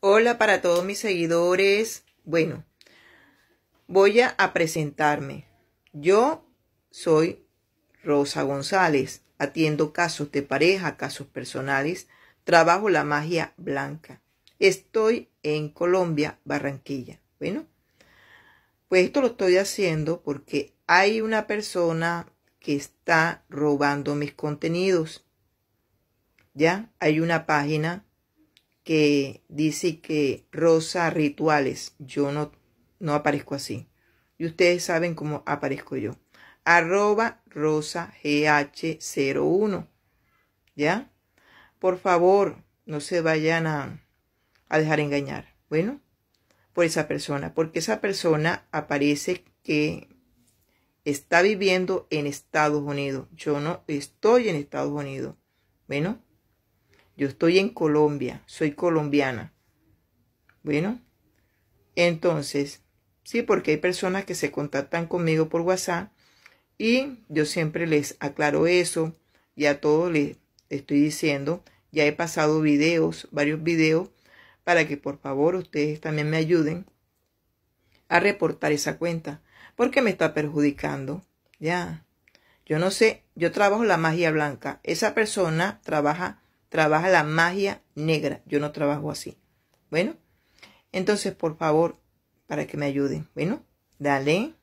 Hola para todos mis seguidores. Bueno, voy a presentarme. Yo soy Rosa González. Atiendo casos de pareja, casos personales. Trabajo la magia blanca. Estoy en Colombia, Barranquilla. Bueno, pues esto lo estoy haciendo porque hay una persona que está robando mis contenidos. Ya hay una página que dice que Rosa Rituales, yo no, no aparezco así. Y ustedes saben cómo aparezco yo. Arroba Rosa GH01. ¿Ya? Por favor, no se vayan a, a dejar engañar. Bueno, por esa persona, porque esa persona aparece que está viviendo en Estados Unidos. Yo no estoy en Estados Unidos. Bueno, yo estoy en Colombia, soy colombiana. Bueno, entonces, sí, porque hay personas que se contactan conmigo por WhatsApp y yo siempre les aclaro eso y a todos les estoy diciendo, ya he pasado videos, varios videos, para que por favor ustedes también me ayuden a reportar esa cuenta, porque me está perjudicando, ya. Yo no sé, yo trabajo la magia blanca, esa persona trabaja trabaja la magia negra. Yo no trabajo así. Bueno, entonces por favor, para que me ayuden. Bueno, dale.